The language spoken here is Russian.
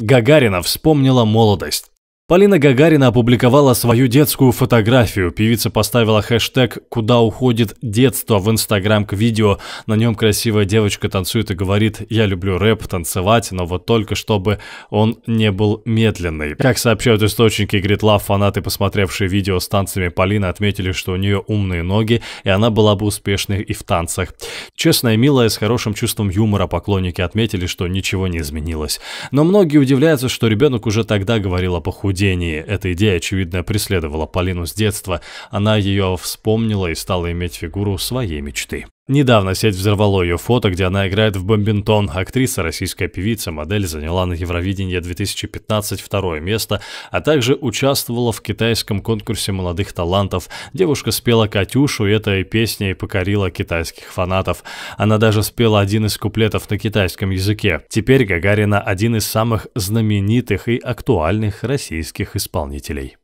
Гагарина вспомнила молодость. Полина Гагарина опубликовала свою детскую фотографию. Певица поставила хэштег «Куда уходит детство» в инстаграм к видео. На нем красивая девочка танцует и говорит «Я люблю рэп, танцевать, но вот только чтобы он не был медленный». Как сообщают источники Гритлав, фанаты, посмотревшие видео с танцами Полины, отметили, что у нее умные ноги, и она была бы успешной и в танцах. Честная, милая, с хорошим чувством юмора поклонники отметили, что ничего не изменилось. Но многие удивляются, что ребенок уже тогда говорил о похудении видении. Эта идея, очевидно, преследовала Полину с детства. Она ее вспомнила и стала иметь фигуру своей мечты. Недавно сеть взорвало ее фото, где она играет в бомбинтон. Актриса, российская певица, модель заняла на Евровидении 2015 второе место, а также участвовала в китайском конкурсе молодых талантов. Девушка спела «Катюшу» и этой песней покорила китайских фанатов. Она даже спела один из куплетов на китайском языке. Теперь Гагарина один из самых знаменитых и актуальных российских исполнителей.